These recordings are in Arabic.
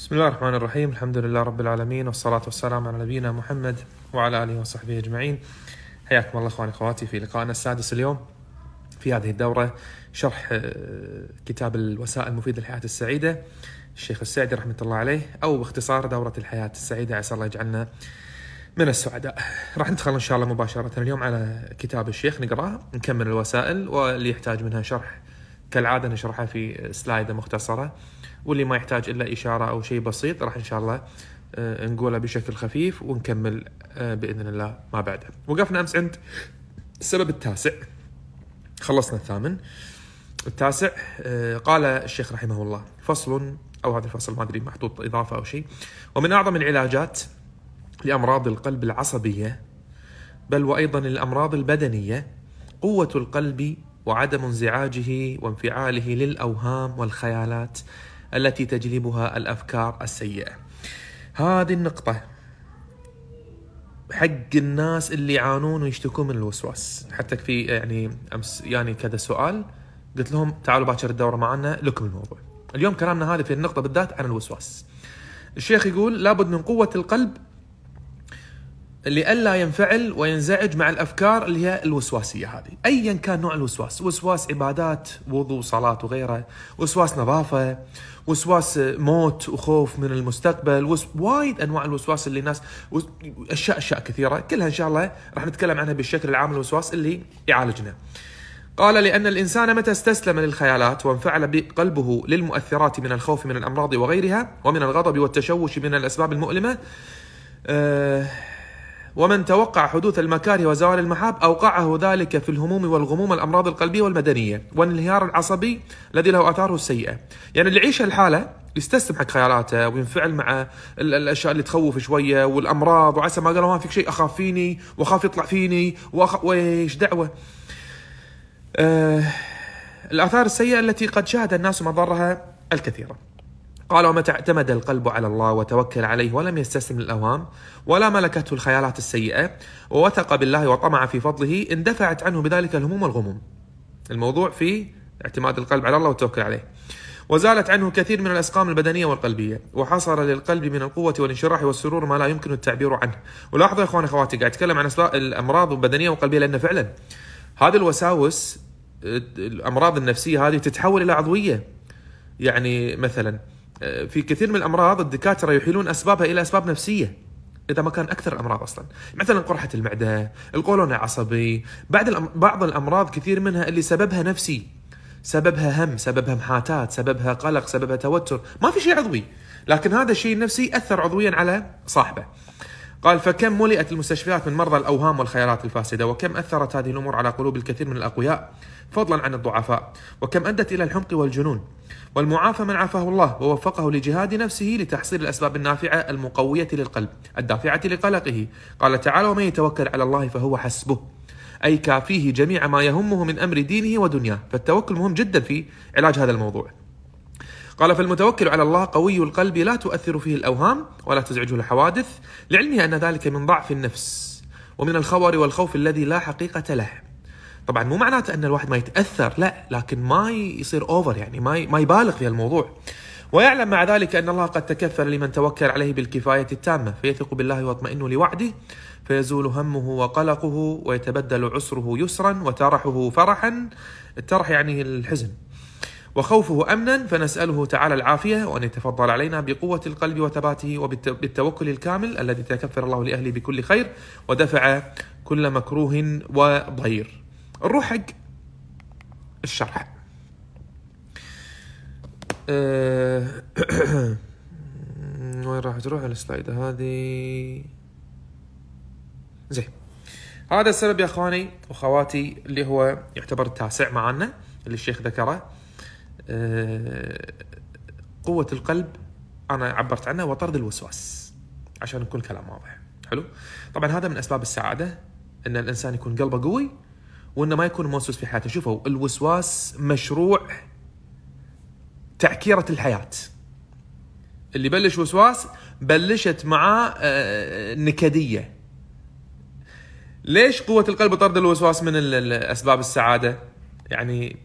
بسم الله الرحمن الرحيم الحمد لله رب العالمين والصلاة والسلام على نبينا محمد وعلى آله وصحبه أجمعين حياكم الله أخواني أخواتي في لقائنا السادس اليوم في هذه الدورة شرح آه، كتاب الوسائل المفيدة للحياة السعيدة الشيخ السعدي رحمة الله عليه أو باختصار دورة الحياة السعيدة عسى الله يجعلنا من السعداء راح ندخل إن شاء الله مباشرة اليوم على كتاب الشيخ نقرأه نكمل الوسائل واللي يحتاج منها شرح كالعادة نشرحها في سلايدة مختصرة واللي ما يحتاج الا اشاره او شيء بسيط راح ان شاء الله آه، نقوله بشكل خفيف ونكمل آه، باذن الله ما بعده. وقفنا امس عند السبب التاسع خلصنا الثامن التاسع آه، قال الشيخ رحمه الله فصل او هذا الفصل ما ادري محطوط اضافه او شيء ومن اعظم العلاجات لامراض القلب العصبيه بل وايضا الامراض البدنيه قوه القلب وعدم انزعاجه وانفعاله للاوهام والخيالات التي تجلبها الافكار السيئه. هذه النقطه حق الناس اللي يعانون ويشتكون من الوسواس، حتى في يعني امس يعني كذا سؤال قلت لهم تعالوا باكر الدوره معنا لكم الموضوع. اليوم كلامنا هذا في النقطه بالذات عن الوسواس. الشيخ يقول لابد من قوه القلب لئلا ينفعل وينزعج مع الافكار اللي هي الوسواسيه هذه، ايا كان نوع الوسواس، وسواس عبادات، وضوء، صلاه وغيره، وسواس نظافه، وسواس موت وخوف من المستقبل، وس... وايد انواع الوسواس اللي الناس وس... اشياء اشياء كثيره، كلها ان شاء الله راح نتكلم عنها بالشكل العام الوسواس اللي يعالجنا. قال لأن الإنسان متى استسلم للخيالات وانفعل قلبه للمؤثرات من الخوف من الأمراض وغيرها ومن الغضب والتشوش من الأسباب المؤلمة أه ومن توقع حدوث المكاره وزوال المحاب أوقعه ذلك في الهموم والغموم الأمراض القلبية والمدنية والانهيار العصبي الذي له آثاره السيئة يعني اللي يعيش الحالة يستسلم حق خياراته وينفعل مع الاشياء اللي تخوف شويه والامراض وعسى ما قالوا ما فيك شيء اخاف فيني واخاف يطلع فيني واخاف ويش دعوه. آه الاثار السيئه التي قد شهد الناس مضرها الكثيره. قال ومتى اعتمد القلب على الله وتوكل عليه ولم يستسلم للأوهام ولا ملكته الخيالات السيئة ووثق بالله وطمع في فضله اندفعت عنه بذلك الهموم والغموم الموضوع في اعتماد القلب على الله والتوكل عليه وزالت عنه كثير من الاسقام البدنيه والقلبيه، وحصل للقلب من القوه والانشراح والسرور ما لا يمكن التعبير عنه. ولاحظوا يا اخواني اخواتي قاعد اتكلم عن الامراض البدنيه والقلبيه لان فعلا هذه الوساوس الامراض النفسيه هذه تتحول الى عضويه. يعني مثلا في كثير من الامراض الدكاتره يحيلون اسبابها الى اسباب نفسيه اذا ما كان اكثر الامراض اصلا مثلا قرحه المعده القولون العصبي بعض بعض الامراض كثير منها اللي سببها نفسي سببها هم سببها محاتات سببها قلق سببها توتر ما في شيء عضوي لكن هذا الشيء النفسي اثر عضويا على صاحبه قال فكم ملئت المستشفيات من مرضى الاوهام والخيالات الفاسده وكم اثرت هذه الامور على قلوب الكثير من الاقوياء فضلا عن الضعفاء وكم ادت الى الحمق والجنون والمعافى من عافاه الله ووفقه لجهاد نفسه لتحصيل الاسباب النافعه المقويه للقلب الدافعه لقلقه قال تعالى ومن يتوكل على الله فهو حسبه اي كافيه جميع ما يهمه من امر دينه ودنياه فالتوكل مهم جدا في علاج هذا الموضوع قال فالمتوكل على الله قوي القلب لا تؤثر فيه الأوهام ولا تزعجه الحوادث لعلمه أن ذلك من ضعف النفس ومن الخور والخوف الذي لا حقيقة له طبعا مو معناته أن الواحد ما يتأثر لا لكن ما يصير أوفر يعني ما ما يبالغ في الموضوع ويعلم مع ذلك أن الله قد تكفل لمن توكل عليه بالكفاية التامة فيثق بالله ويطمئن لوعده فيزول همه وقلقه ويتبدل عسره يسرا وترحه فرحا الترح يعني الحزن وخوفه امنا فنساله تعالى العافيه وان يتفضل علينا بقوه القلب وثباته وبالتوكل الكامل الذي تكفر الله لاهله بكل خير ودفع كل مكروه وضير. نروح حق الشرح. آه، وين راح تروح السلايد هذه؟ زين. هذا السبب يا اخواني واخواتي اللي هو يعتبر التاسع معنا اللي الشيخ ذكره آه، قوة القلب أنا عبرت عنها وطرد الوسواس عشان يكون الكلام واضح حلو طبعا هذا من أسباب السعادة أن الإنسان يكون قلبه قوي وأنه ما يكون موسوس في حياته شوفوا الوسواس مشروع تعكيرة الحياة اللي بلش وسواس بلشت معاه آه، نكدية ليش قوة القلب طرد الوسواس من أسباب السعادة يعني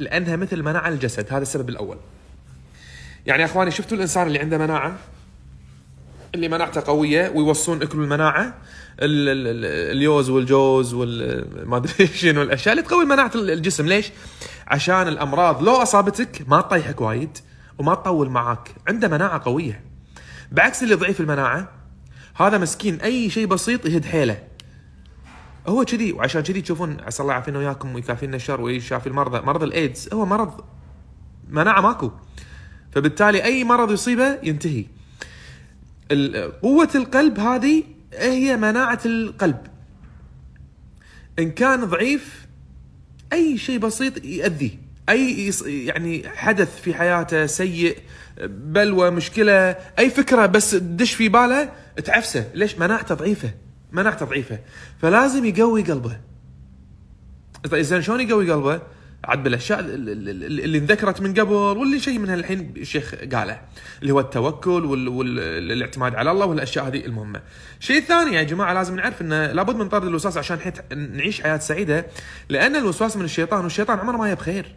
لانها مثل مناعه الجسد هذا السبب الاول يعني يا اخواني شفتوا الانسان اللي عنده مناعه اللي مناعته قويه ويوصون اكلوا المناعه اليوز والجوز والما ادري شنو الاشياء اللي تقوي مناعه الجسم ليش؟ عشان الامراض لو اصابتك ما تطيحك وايد وما تطول معاك عنده مناعه قويه بعكس اللي ضعيف المناعه هذا مسكين اي شيء بسيط يهد حيله هو كذي وعشان كذي تشوفون عسى الله يعافينا وياكم ويكافينا الشر ويشافي المرضى مرض الايدز هو مرض مناعه ماكو فبالتالي اي مرض يصيبه ينتهي قوه القلب هذه هي مناعه القلب ان كان ضعيف اي شيء بسيط يؤذيه اي يعني حدث في حياته سيء بلوى مشكله اي فكره بس تدش في باله تعفسه ليش مناعته ضعيفه مناعته ضعيفه فلازم يقوي قلبه طيب زين شلون يقوي قلبه؟ عاد بالاشياء اللي انذكرت من قبل واللي شيء منها الحين الشيخ قاله اللي هو التوكل والاعتماد على الله والاشياء هذه المهمه. الشيء الثاني يا جماعه لازم نعرف انه لابد من طرد الوسواس عشان نعيش حياه سعيده لان الوسواس من الشيطان والشيطان عمره ما يبخير. خير.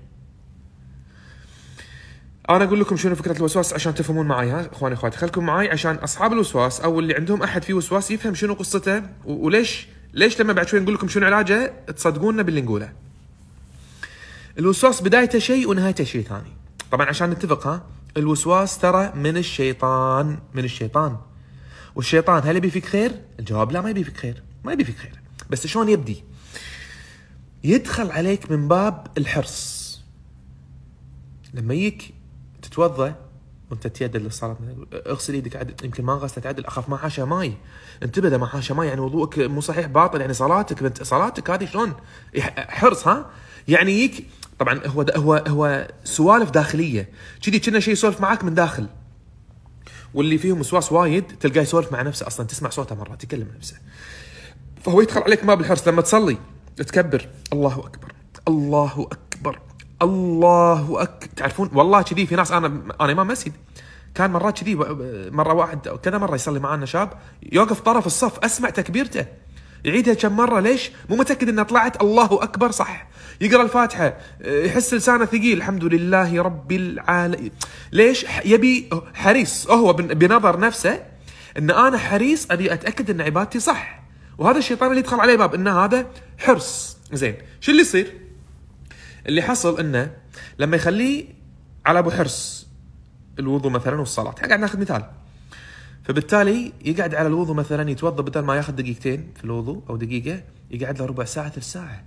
انا اقول لكم شنو فكره الوسواس عشان تفهمون معي ها اخواني اخواتي خلكم معي عشان اصحاب الوسواس او اللي عندهم احد فيه وسواس يفهم شنو قصته وليش ليش لما بعد شوي نقول لكم شنو علاجه تصدقوننا باللي نقوله. الوسواس بدايته شيء ونهايته شيء ثاني. طبعا عشان نتفق ها الوسواس ترى من الشيطان من الشيطان والشيطان هل يبي فيك خير؟ الجواب لا ما يبي فيك خير ما يبي فيك خير بس شلون يبدي؟ يدخل عليك من باب الحرص لما يجيك تتوضا وانت تيد للصلاه اغسل ايدك عدل يمكن ما غسلت عدل اخاف ما حاشا ماي انتبه اذا ما حاشا ماي يعني وضوءك مو صحيح باطل يعني صلاتك بنت صلاتك هذه شلون حرص ها يعني يك طبعا هو هو هو سوالف داخليه كذي كنا شيء يسولف معاك من داخل واللي فيهم وسواس وايد تلقاه يسولف مع نفسه اصلا تسمع صوته مرات يكلم نفسه فهو يدخل عليك ما بالحرص لما تصلي تكبر الله اكبر الله اكبر الله اكبر تعرفون والله كذي في ناس انا انا امام مسجد كان مرات كذي مره واحد كذا مره يصلي معنا شاب يوقف طرف الصف اسمع تكبيرته يعيدها كم مره ليش؟ مو متاكد انها طلعت الله اكبر صح يقرا الفاتحه يحس لسانه ثقيل الحمد لله رب العالمين ليش؟ يبي حريص هو بنظر نفسه ان انا حريص ابي اتاكد ان عبادتي صح وهذا الشيطان اللي يدخل عليه باب ان هذا حرص زين شو اللي يصير؟ اللي حصل انه لما يخليه على ابو حرص الوضوء مثلا والصلاه قاعد ناخذ مثال فبالتالي يقعد على الوضوء مثلا يتوضا بدل ما ياخذ دقيقتين في الوضوء او دقيقه يقعد له ربع ساعه ثلث ساعه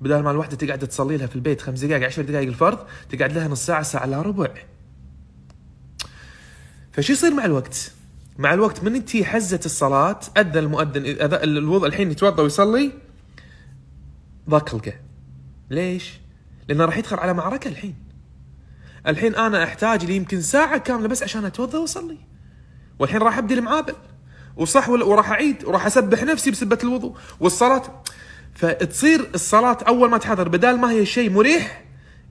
بدل ما الوحده تقعد تصلي لها في البيت خمس دقائق عشر دقائق الفرض تقعد لها نص ساعه ساعه الا ربع فشو يصير مع الوقت؟ مع الوقت من تي حزه الصلاه اذن المؤذن الوضوء الحين يتوضا ويصلي ضاق خلقه ليش؟ لانه راح يدخل على معركه الحين الحين انا احتاج لي يمكن ساعه كامله بس عشان اتوضا واصلي والحين راح ابدي المعابل وصح وراح اعيد وراح اسبح نفسي بسبه الوضوء والصلاه فتصير الصلاه اول ما تحضر بدال ما هي شيء مريح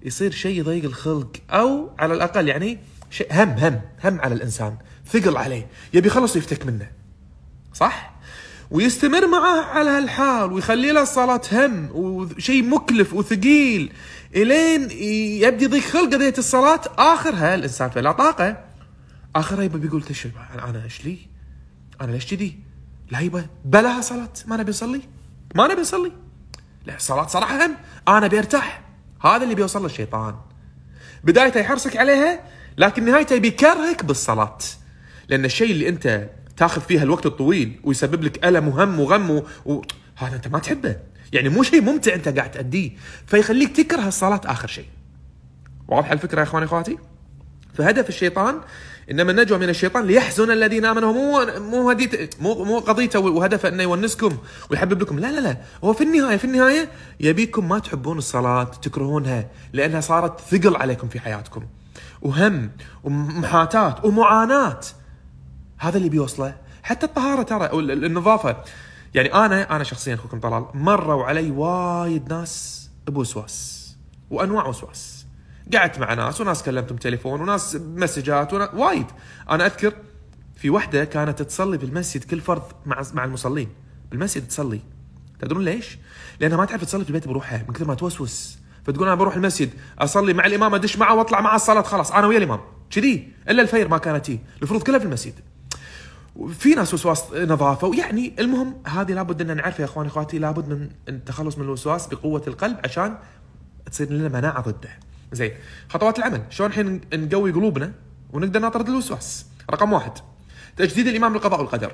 يصير شيء يضيق الخلق او على الاقل يعني شيء هم هم هم على الانسان ثقل عليه يبي يخلص ويفتك منه صح ويستمر معاه على هالحال ويخلي له الصلاة هم وشيء مكلف وثقيل الين يبدي يضيق خلق قضية الصلاة اخرها الانسان فلا طاقة اخرها يبى بيقول تش انا ايش لي؟ انا ليش كذي؟ لا يبا بلاها صلاة ما نبي نصلي ما نبي نصلي لا الصلاة صراحة هم انا بيرتاح هذا اللي بيوصل له الشيطان بدايته يحرصك عليها لكن نهايته بيكرهك بالصلاة لأن الشيء اللي أنت تاخذ فيها الوقت الطويل ويسبب لك الم وهم وغم وهذا هذا انت ما تحبه يعني مو شيء ممتع انت قاعد تأديه فيخليك تكره الصلاه اخر شيء واضحه الفكره يا اخواني اخواتي فهدف الشيطان انما النجوى من الشيطان ليحزن الذين امنوا مو مو مو مو قضيته وهدفه انه يونسكم ويحبب لكم لا لا لا هو في النهايه في النهايه يبيكم ما تحبون الصلاه تكرهونها لانها صارت ثقل عليكم في حياتكم وهم ومحاتات ومعاناه هذا اللي بيوصله حتى الطهاره ترى النظافه يعني انا انا شخصيا اخوكم طلال مروا علي وايد ناس بوسواس وانواع وسواس قعدت مع ناس وناس كلمتهم تليفون وناس مسجات ونا... وايد انا اذكر في وحده كانت تصلي بالمسجد كل فرض مع مع المصلين بالمسجد تصلي تدرون ليش؟ لانها ما تعرف تصلي في البيت بروحها من كثر ما توسوس فتقول انا بروح المسجد اصلي مع الامام ادش معه واطلع معه الصلاه خلاص انا ويا الامام كذي الا الفير ما كانت هي الفروض كلها في المسجد في ناس وسواس نظافه ويعني المهم هذه لابد ان نعرفها يا اخواني اخواتي لابد من التخلص من الوسواس بقوه القلب عشان تصير لنا مناعه ضده. زين خطوات العمل شلون الحين نقوي قلوبنا ونقدر نطرد الوسواس. رقم واحد تجديد الايمان بالقضاء والقدر.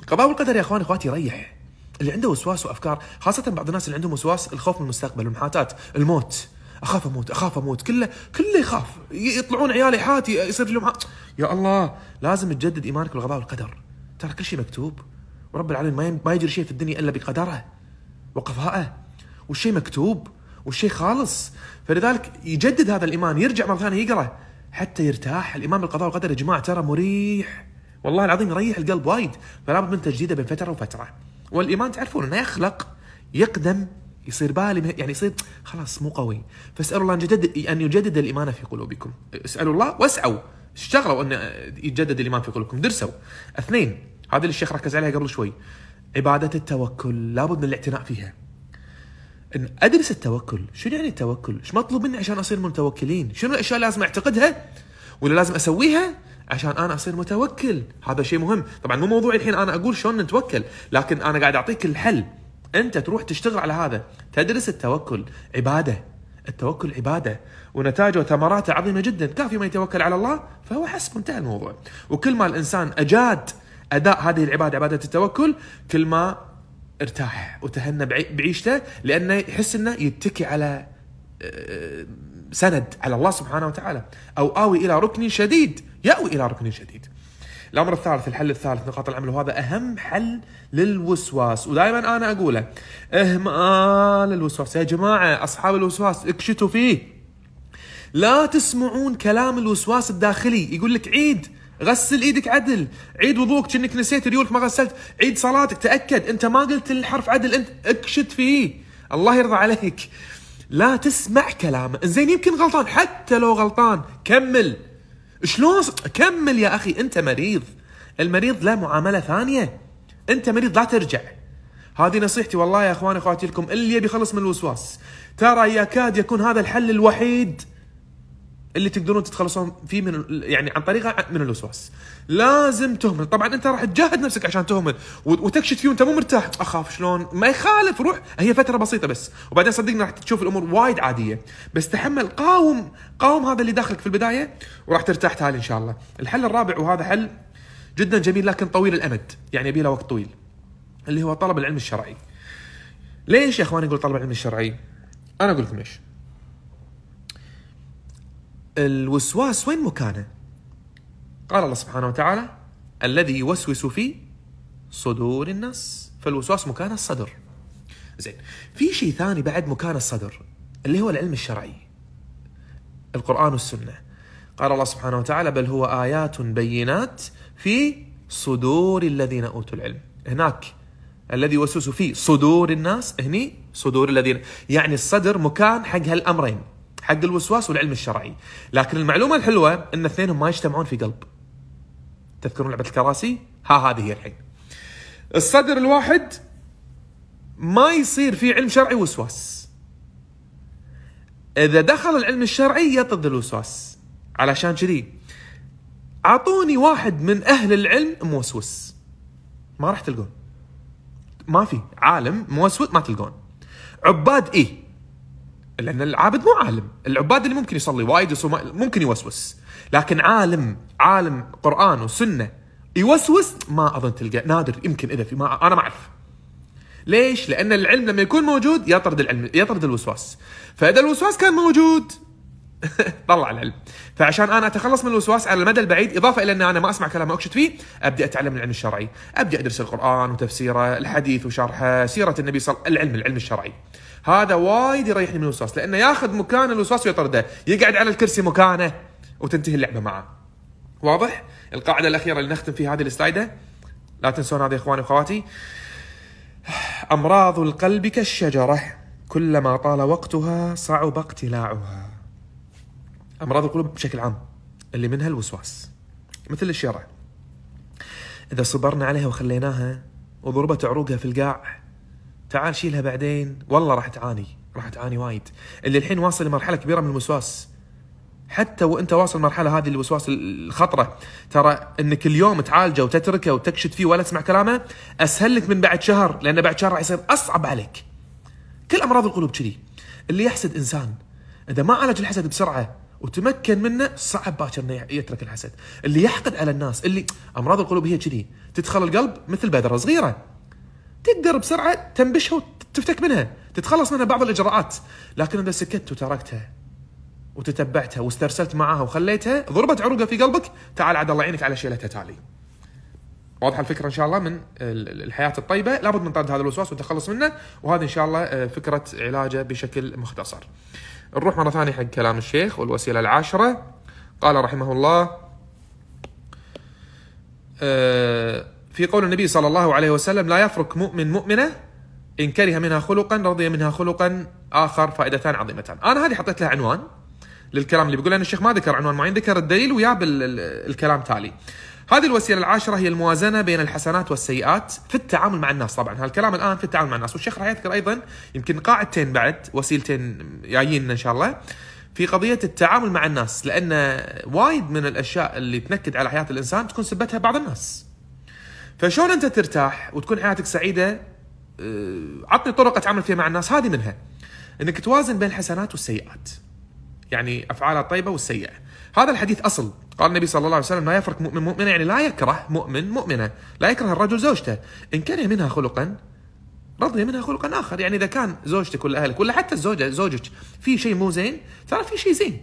القضاء والقدر يا اخواني اخواتي يريح اللي عنده وسواس وافكار خاصه بعض الناس اللي عندهم وسواس الخوف من المستقبل والمحاتات الموت اخاف اموت اخاف اموت كله كله يخاف يطلعون عيالي حاتي يصير لهم يا الله لازم تجدد ايمانك بالقضاء والقدر ترى كل شيء مكتوب ورب العالمين ما يجري شيء في الدنيا الا بقدره وقضائه والشيء مكتوب والشيء خالص فلذلك يجدد هذا الايمان يرجع مره ثانيه يقرا حتى يرتاح الايمان بالقضاء والقدر يا جماعه ترى مريح والله العظيم يريح القلب وايد فلابد من تجديده بين فتره وفتره والايمان تعرفون انه يخلق يقدم يصير بالي يعني يصير خلاص مو قوي فاسالوا الله ان يجدد ان يجدد الايمان في قلوبكم اسالوا الله واسعوا اشتغلوا ان يجدد الايمان في قلوبكم درسوا اثنين هذا اللي الشيخ ركز عليها قبل شوي عباده التوكل لابد من الاعتناء فيها ان ادرس التوكل شنو يعني التوكل ايش مطلوب مني عشان اصير متوكلين شنو الاشياء لازم اعتقدها ولا لازم اسويها عشان انا اصير متوكل هذا شيء مهم طبعا مو موضوعي الحين انا اقول شلون نتوكل لكن انا قاعد اعطيك الحل انت تروح تشتغل على هذا تدرس التوكل عباده التوكل عباده ونتاجه وثمراته عظيمه جدا كافي من يتوكل على الله فهو حسب انتهى الموضوع وكل ما الانسان اجاد اداء هذه العباده عباده التوكل كل ما ارتاح وتهنى بعيشته لانه يحس انه يتكي على آه، سند على الله سبحانه وتعالى او اوي الى ركن شديد ياوي الى ركن شديد الامر الثالث الحل الثالث نقاط العمل وهذا اهم حل للوسواس ودائما انا اقوله اهمال الوسواس يا جماعه اصحاب الوسواس اكشتوا فيه لا تسمعون كلام الوسواس الداخلي يقول لك عيد غسل ايدك عدل عيد وضوءك كأنك نسيت ريولك ما غسلت عيد صلاتك تاكد انت ما قلت الحرف عدل انت اكشت فيه الله يرضى عليك لا تسمع كلامه زين يمكن غلطان حتى لو غلطان كمل شلون كمل يا اخي انت مريض المريض له معامله ثانيه انت مريض لا ترجع هذه نصيحتي والله يا اخواني اخواتي لكم اللي يبي يخلص من الوسواس ترى يكاد يكون هذا الحل الوحيد اللي تقدرون تتخلصون فيه من يعني عن طريقه من الوسواس لازم تهمل طبعا انت راح تجاهد نفسك عشان تهمل وتكشت فيه وانت مو مرتاح اخاف شلون ما يخالف روح هي فتره بسيطه بس وبعدين صدقني راح تشوف الامور وايد عاديه بس تحمل قاوم قاوم هذا اللي داخلك في البدايه وراح ترتاح تالي ان شاء الله الحل الرابع وهذا حل جدا جميل لكن طويل الامد يعني يبي له وقت طويل اللي هو طلب العلم الشرعي ليش يا اخواني نقول طلب العلم الشرعي انا اقول لكم ليش الوسواس وين مكانه؟ قال الله سبحانه وتعالى الذي يوسوس في صدور الناس فالوسواس مكان الصدر زين في شيء ثاني بعد مكان الصدر اللي هو العلم الشرعي القرآن والسنة قال الله سبحانه وتعالى بل هو آيات بينات في صدور الذين أوتوا العلم هناك الذي يوسوس في صدور الناس هني صدور الذين يعني الصدر مكان حق هالأمرين حق الوسواس والعلم الشرعي لكن المعلومه الحلوه ان اثنينهم ما يجتمعون في قلب تذكرون لعبه الكراسي ها هذه هي الحين الصدر الواحد ما يصير في علم شرعي وسواس اذا دخل العلم الشرعي يطرد الوسواس علشان كذي اعطوني واحد من اهل العلم موسوس ما راح تلقون ما في عالم موسوس ما تلقون عباد اي لان العابد مو عالم العباد اللي ممكن يصلي وايد ممكن يوسوس لكن عالم عالم قران وسنه يوسوس ما اظن تلقى نادر يمكن اذا في ما انا ما اعرف ليش؟ لان العلم لما يكون موجود يطرد العلم يطرد الوسواس فاذا الوسواس كان موجود طلع العلم فعشان انا اتخلص من الوسواس على المدى البعيد اضافه الى ان انا ما اسمع كلام اكشت فيه ابدا اتعلم العلم الشرعي ابدا ادرس القران وتفسيره الحديث وشرحه سيره النبي صلى الله عليه وسلم العلم العلم الشرعي هذا وايد يريحني من الوسواس لانه ياخذ مكان الوسواس ويطرده يقعد على الكرسي مكانه وتنتهي اللعبه معه واضح القاعده الاخيره اللي نختم فيها هذه السلايده لا تنسون هذا يا اخواني واخواتي امراض القلب كالشجره كلما طال وقتها صعب اقتلاعها امراض القلوب بشكل عام اللي منها الوسواس مثل الشرع اذا صبرنا عليها وخليناها وضربت عروقها في القاع تعال شيلها بعدين والله راح تعاني راح تعاني وايد اللي الحين واصل لمرحله كبيره من الوسواس حتى وانت واصل المرحله هذه الوسواس الخطره ترى انك اليوم تعالجه وتتركه وتكشت فيه ولا تسمع كلامه اسهل لك من بعد شهر لان بعد شهر راح يصير اصعب عليك كل امراض القلوب كذي اللي يحسد انسان اذا ما عالج الحسد بسرعه وتمكن منه صعب باكر انه يترك الحسد اللي يحقد على الناس اللي امراض القلوب هي كذي تدخل القلب مثل بذره صغيره تقدر بسرعه تنبشها وتفتك منها تتخلص منها بعض الاجراءات لكن اذا سكت وتركتها وتتبعتها واسترسلت معاها وخليتها ضربت عروقه في قلبك تعال عاد الله يعينك على شيلتها تالي واضحه الفكره ان شاء الله من الحياه الطيبه لابد من طرد هذا الوسواس والتخلص منه وهذه ان شاء الله آه، فكره علاجه بشكل مختصر نروح مرة ثانية حق كلام الشيخ والوسيلة العاشرة قال رحمه الله آه، في قول النبي صلى الله عليه وسلم لا يفرق مؤمن مؤمنة إن كره منها خلقا رضي منها خلقا آخر فائدتان عظيمتان أنا هذه حطيت لها عنوان للكلام اللي بيقول أن الشيخ ما ذكر عنوان معين ذكر الدليل وياب الكلام تالي هذه الوسيله العاشره هي الموازنه بين الحسنات والسيئات في التعامل مع الناس طبعا هالكلام الان في التعامل مع الناس والشيخ راح يذكر ايضا يمكن قاعدتين بعد وسيلتين جايين ان شاء الله في قضية التعامل مع الناس لأن وايد من الأشياء اللي تنكد على حياة الإنسان تكون سبتها بعض الناس فشون أنت ترتاح وتكون حياتك سعيدة آه، عطني طرق أتعامل فيها مع الناس هذه منها أنك توازن بين الحسنات والسيئات يعني أفعالها الطيبة والسيئة هذا الحديث أصل قال النبي صلى الله عليه وسلم لا يفرق مؤمن مؤمنة يعني لا يكره مؤمن مؤمنة لا يكره الرجل زوجته إن كره منها خلقا رضي منها خلقا آخر يعني إذا كان زوجتك ولا أهلك ولا حتى الزوجة زوجك في شيء مو زين ترى في شيء زين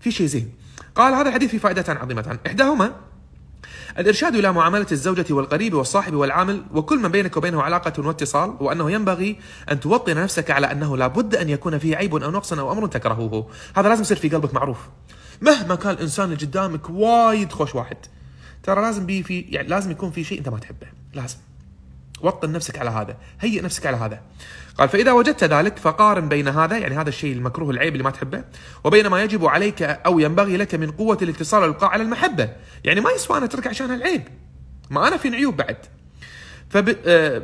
في شيء زين قال هذا الحديث فيه فائدتان عظيمتان إحداهما الإرشاد إلى معاملة الزوجة والقريب والصاحب والعامل وكل من بينك وبينه علاقة واتصال وأنه ينبغي أن توطن نفسك على أنه لابد أن يكون فيه عيب أو نقص أو أمر تكرهه هذا لازم يصير في قلبك معروف مهما كان الانسان اللي قدامك وايد خوش واحد ترى لازم بي في يعني لازم يكون في شيء انت ما تحبه لازم وطن نفسك على هذا هيئ نفسك على هذا قال فإذا وجدت ذلك فقارن بين هذا يعني هذا الشيء المكروه العيب اللي ما تحبه وبين ما يجب عليك أو ينبغي لك من قوة الاتصال والإلقاء على المحبة يعني ما يسوى أنا أترك عشان هالعيب ما أنا في عيوب بعد فب... آه،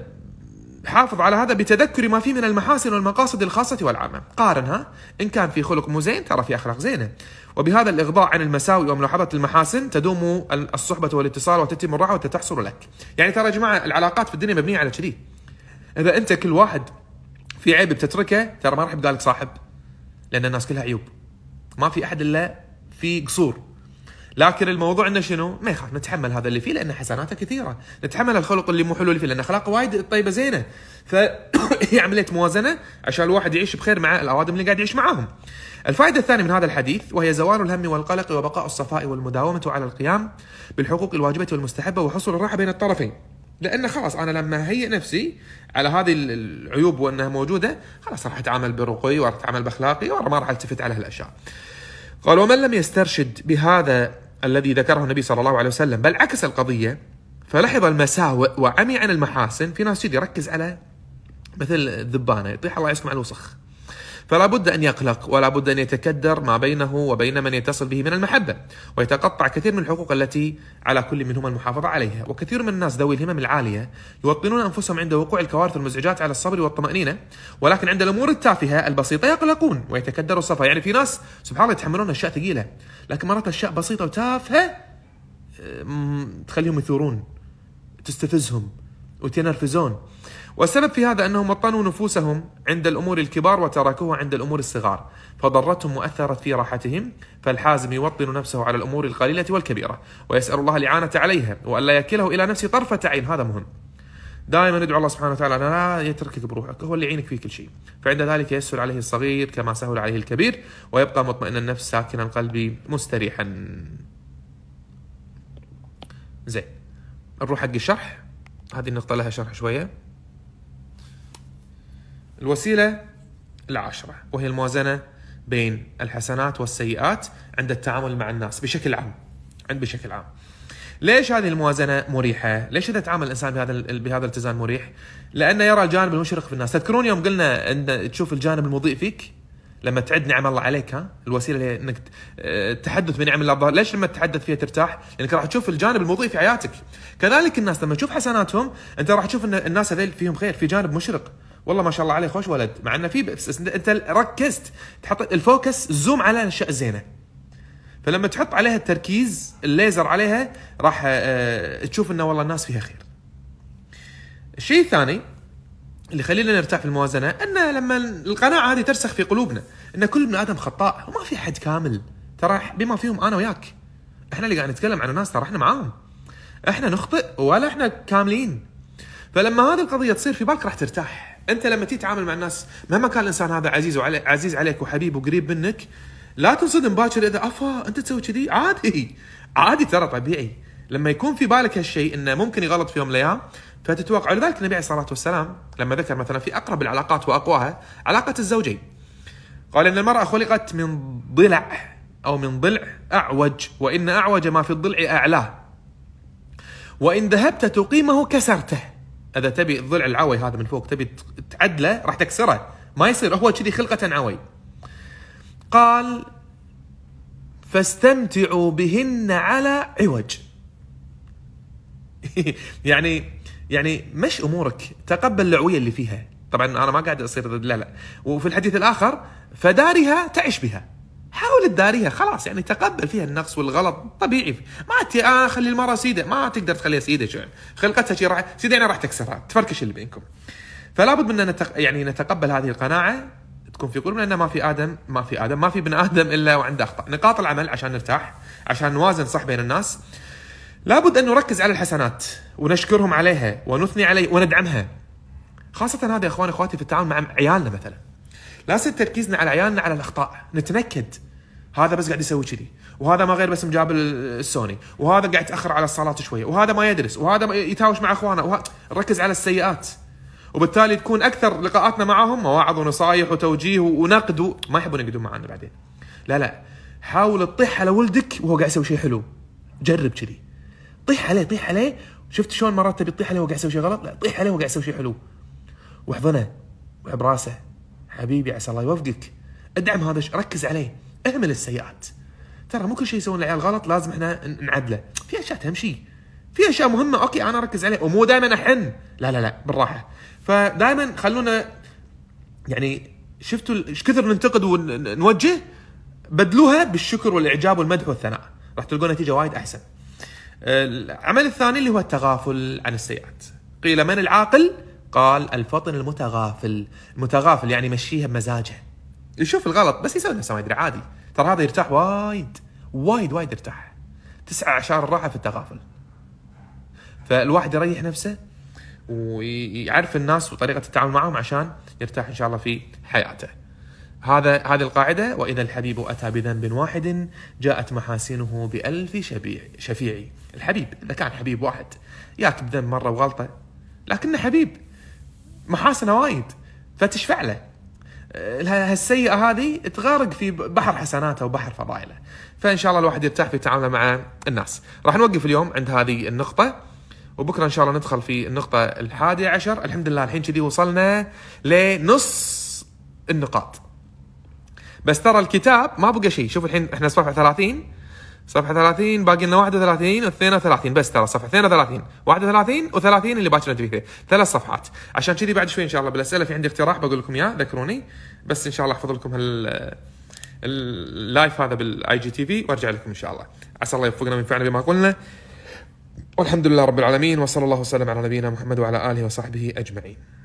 حافظ على هذا بتذكر ما فيه من المحاسن والمقاصد الخاصة والعامة قارنها إن كان في خلق مو زين ترى في أخلاق زينة وبهذا الإغضاء عن المساوئ وملاحظة المحاسن تدوم الصحبة والاتصال وتتم الراحة وتحصل لك يعني ترى يا جماعة العلاقات في الدنيا مبنية على كذي إذا أنت كل واحد في عيب بتتركه ترى ما راح يبقى لك صاحب لأن الناس كلها عيوب ما في أحد إلا في قصور لكن الموضوع انه شنو؟ ما يخاف نتحمل هذا اللي فيه لان حسناته كثيره، نتحمل الخلق اللي مو حلو اللي فيه لان اخلاقه وايد طيبه زينه. فهي عمليه موازنه عشان الواحد يعيش بخير مع الاوادم اللي قاعد يعيش معاهم. الفائده الثانيه من هذا الحديث وهي زوال الهم والقلق وبقاء الصفاء والمداومه على القيام بالحقوق الواجبه والمستحبه وحصول الراحه بين الطرفين. لان خلاص انا لما هيئ نفسي على هذه العيوب وانها موجوده خلاص راح اتعامل برقي وراح اتعامل باخلاقي وما راح التفت على هالاشياء. قال ومن لم يسترشد بهذا الذي ذكره النبي صلى الله عليه وسلم بل عكس القضية فلحظ المساوئ وعمي عن المحاسن في ناس يركز على مثل الذبانة يطيح الله يسمع الوسخ فلا بد أن يقلق ولا بد أن يتكدر ما بينه وبين من يتصل به من المحبة ويتقطع كثير من الحقوق التي على كل منهما المحافظة عليها وكثير من الناس ذوي الهمم العالية يوطنون أنفسهم عند وقوع الكوارث المزعجات على الصبر والطمأنينة ولكن عند الأمور التافهة البسيطة يقلقون ويتكدروا الصفا يعني في ناس سبحان الله يتحملون أشياء ثقيلة لكن مرات أشياء بسيطة وتافهة آه، تخليهم يثورون تستفزهم وتنرفزون والسبب في هذا أنهم وطنوا نفوسهم عند الأمور الكبار وتركوها عند الأمور الصغار فضرتهم وأثرت في راحتهم فالحازم يوطن نفسه على الأمور القليلة والكبيرة ويسأل الله الإعانة عليها وألا يكله إلى نفسه طرفة عين هذا مهم دائما ادعو الله سبحانه وتعالى أن لا يتركك بروحك هو اللي يعينك في كل شيء فعند ذلك يسهل عليه الصغير كما سهل عليه الكبير ويبقى مطمئن النفس ساكن القلب مستريحا زين نروح حق الشرح هذه النقطة لها شرح شوية الوسيلة العاشرة وهي الموازنة بين الحسنات والسيئات عند التعامل مع الناس بشكل عام عند بشكل عام ليش هذه الموازنة مريحة؟ ليش إذا تعامل الإنسان بهذا بهذا الاتزان مريح؟ لأنه يرى الجانب المشرق في الناس، تذكرون يوم قلنا أن تشوف الجانب المضيء فيك؟ لما تعد نعم الله عليك ها الوسيله انك التحدث آه، بنعم الله ليش لما تتحدث فيها ترتاح؟ لانك راح تشوف الجانب المضيء في حياتك. كذلك الناس لما تشوف حسناتهم انت راح تشوف ان الناس هذول فيهم خير في جانب مشرق، والله ما شاء الله عليه خوش ولد مع انه في بس انت ركزت تحط الفوكس زوم على الاشياء الزينه فلما تحط عليها التركيز الليزر عليها راح آه، آه، تشوف انه والله الناس فيها خير الشيء الثاني اللي يخلينا نرتاح في الموازنه ان لما القناعه هذه ترسخ في قلوبنا ان كل ابن ادم خطاء وما في حد كامل ترى بما فيهم انا وياك احنا اللي قاعد نتكلم عن الناس ترى احنا معاهم احنا نخطئ ولا احنا كاملين فلما هذه القضيه تصير في بالك راح ترتاح انت لما تيجي تتعامل مع الناس مهما كان الانسان هذا عزيز وعلي عزيز عليك وحبيب وقريب منك لا تنصدم باكر اذا افا انت تسوي كذي عادي عادي ترى طبيعي لما يكون في بالك هالشيء انه ممكن يغلط في يوم من الايام فتتوقع لذلك النبي عليه الصلاه والسلام لما ذكر مثلا في اقرب العلاقات واقواها علاقه الزوجين قال ان المراه خلقت من ضلع او من ضلع اعوج وان اعوج ما في الضلع اعلاه وان ذهبت تقيمه كسرته اذا تبي الضلع العوي هذا من فوق تبي تعدله راح تكسره ما يصير هو كذي خلقه عوي قال فاستمتعوا بهن على عوج يعني يعني مش امورك تقبل العويه اللي فيها طبعا انا ما قاعد اصير لا لا وفي الحديث الاخر فدارها تعش بها حاول تداريها خلاص يعني تقبل فيها النقص والغلط طبيعي ما ت... آه خلي المراه سيده ما تقدر تخليها سيده شو خلقتها شي راح سيده يعني راح تكسرها تفركش اللي بينكم فلا بد من نتق... يعني نتقبل هذه القناعه تكون في قلوبنا ان ما في ادم ما في ادم ما في ابن ادم الا وعنده اخطاء نقاط العمل عشان نرتاح عشان نوازن صح بين الناس لابد ان نركز على الحسنات ونشكرهم عليها ونثني عليه وندعمها خاصه هذا يا اخواني اخواتي في التعامل مع عيالنا مثلا لازم تركيزنا على عيالنا على الاخطاء نتنكد هذا بس قاعد يسوي كذي وهذا ما غير بس مجاب السوني وهذا قاعد يتاخر على الصلاه شويه وهذا ما يدرس وهذا ما يتهاوش مع اخوانه وه... ركز على السيئات وبالتالي تكون اكثر لقاءاتنا معاهم مواعظ ونصائح وتوجيه ونقد ما يحبون يقعدون معنا بعدين لا لا حاول تطيح على ولدك وهو قاعد يسوي شيء حلو جرب كذي طيح عليه طيح عليه شفت شلون مرات تبي تطيح عليه وهو قاعد يسوي شيء غلط لا طيح عليه وهو قاعد يسوي شيء حلو واحضنه وعب راسه حبيبي عسى الله يوفقك ادعم هذا ركز عليه اهمل السيئات ترى مو كل شيء يسوون العيال غلط لازم احنا نعدله في اشياء تمشي في اشياء مهمه اوكي انا اركز عليها ومو دائما احن لا لا لا بالراحه فدائما خلونا يعني شفتوا ايش كثر ننتقد ونوجه بدلوها بالشكر والاعجاب والمدح والثناء راح تلقون نتيجه وايد احسن العمل الثاني اللي هو التغافل عن السيئات قيل من العاقل قال الفطن المتغافل المتغافل يعني يمشيها بمزاجه يشوف الغلط بس يسوي نفسه ما يدري عادي ترى هذا يرتاح وايد وايد وايد يرتاح تسعة اعشار الراحه في التغافل فالواحد يريح نفسه ويعرف الناس وطريقه التعامل معهم عشان يرتاح ان شاء الله في حياته هذا هذه القاعده واذا الحبيب اتى بذنب واحد جاءت محاسنه بالف شبيع شفيعي الحبيب اذا كان حبيب واحد ياك بذنب مره وغلطه لكنه حبيب محاسنه وايد فتشفع له آه، هالسيئه هذه تغارق في بحر حسناته وبحر فضائله فان شاء الله الواحد يرتاح في تعامله مع الناس راح نوقف اليوم عند هذه النقطه وبكره ان شاء الله ندخل في النقطه الحادية عشر الحمد لله الحين كذي وصلنا لنص النقاط بس ترى الكتاب ما بقى شيء شوف الحين احنا صفحه 30 صفحه 30 باقي لنا 31 و32 بس ترى صفحه 32 31 و30 اللي باكر فيه ثلاث صفحات عشان كذي بعد شوي ان شاء الله بالاسئله في عندي اقتراح بقول لكم اياه ذكروني بس ان شاء الله احفظ لكم هال اللايف هذا بالاي جي تي في وارجع لكم ان شاء الله عسى الله يوفقنا وينفعنا بما قلنا والحمد لله رب العالمين وصلى الله وسلم على نبينا محمد وعلى اله وصحبه اجمعين